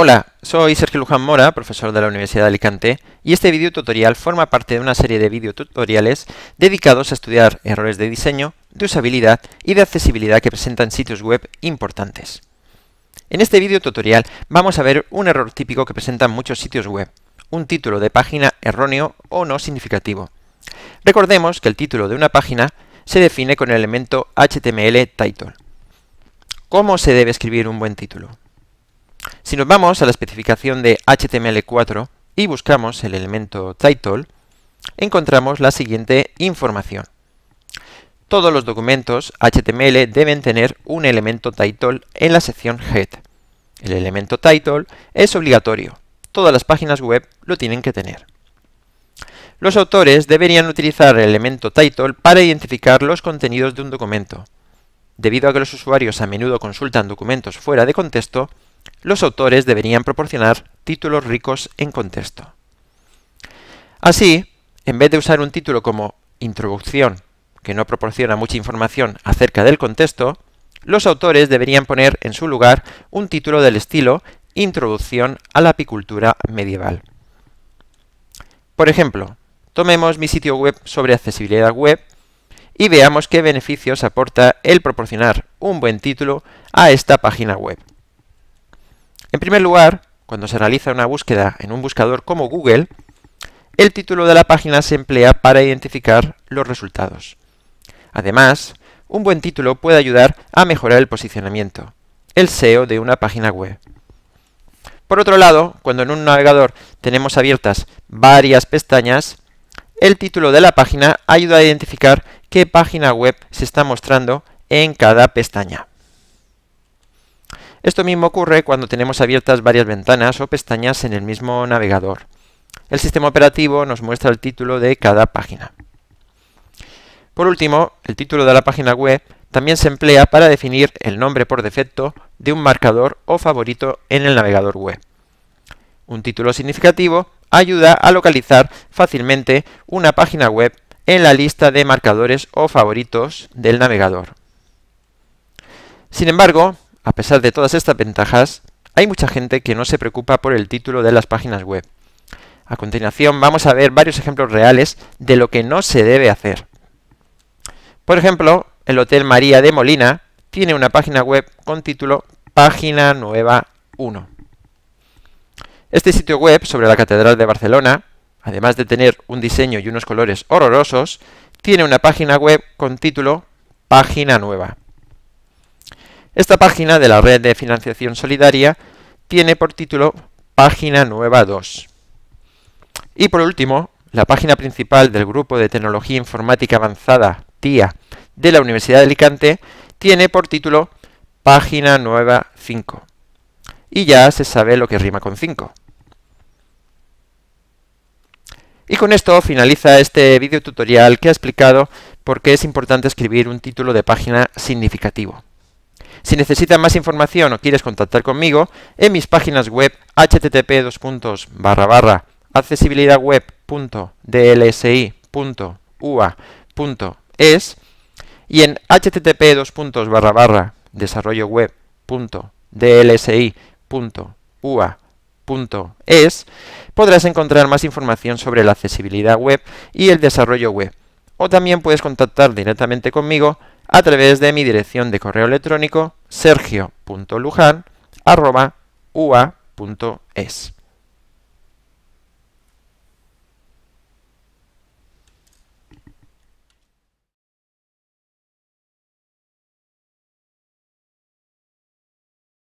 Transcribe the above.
Hola, soy Sergio Luján Mora, profesor de la Universidad de Alicante, y este video tutorial forma parte de una serie de videotutoriales dedicados a estudiar errores de diseño, de usabilidad y de accesibilidad que presentan sitios web importantes. En este video tutorial vamos a ver un error típico que presentan muchos sitios web, un título de página erróneo o no significativo. Recordemos que el título de una página se define con el elemento HTML title. ¿Cómo se debe escribir un buen título? Si nos vamos a la especificación de HTML4 y buscamos el elemento title, encontramos la siguiente información. Todos los documentos HTML deben tener un elemento title en la sección head. El elemento title es obligatorio. Todas las páginas web lo tienen que tener. Los autores deberían utilizar el elemento title para identificar los contenidos de un documento. Debido a que los usuarios a menudo consultan documentos fuera de contexto, los autores deberían proporcionar títulos ricos en contexto. Así, en vez de usar un título como Introducción, que no proporciona mucha información acerca del contexto, los autores deberían poner en su lugar un título del estilo Introducción a la apicultura medieval. Por ejemplo, tomemos mi sitio web sobre accesibilidad web y veamos qué beneficios aporta el proporcionar un buen título a esta página web. En primer lugar, cuando se realiza una búsqueda en un buscador como Google, el título de la página se emplea para identificar los resultados. Además, un buen título puede ayudar a mejorar el posicionamiento, el SEO de una página web. Por otro lado, cuando en un navegador tenemos abiertas varias pestañas, el título de la página ayuda a identificar qué página web se está mostrando en cada pestaña. Esto mismo ocurre cuando tenemos abiertas varias ventanas o pestañas en el mismo navegador. El sistema operativo nos muestra el título de cada página. Por último, el título de la página web también se emplea para definir el nombre por defecto de un marcador o favorito en el navegador web. Un título significativo ayuda a localizar fácilmente una página web en la lista de marcadores o favoritos del navegador. Sin embargo, a pesar de todas estas ventajas, hay mucha gente que no se preocupa por el título de las páginas web. A continuación vamos a ver varios ejemplos reales de lo que no se debe hacer. Por ejemplo, el Hotel María de Molina tiene una página web con título Página Nueva 1. Este sitio web sobre la Catedral de Barcelona, además de tener un diseño y unos colores horrorosos, tiene una página web con título Página Nueva. Esta página de la Red de Financiación Solidaria tiene por título Página Nueva 2. Y por último, la página principal del Grupo de Tecnología Informática Avanzada, TIA, de la Universidad de Alicante, tiene por título Página Nueva 5. Y ya se sabe lo que rima con 5. Y con esto finaliza este video tutorial que ha explicado por qué es importante escribir un título de página significativo. Si necesitas más información o quieres contactar conmigo, en mis páginas web http accesibilidadweb.dlsi.ua.es e y en http desarrolloweb.dlsi.ua.es e podrás encontrar más información sobre la accesibilidad web y el desarrollo web. O también puedes contactar directamente conmigo a través de mi dirección de correo electrónico sergio.luján.ua.es.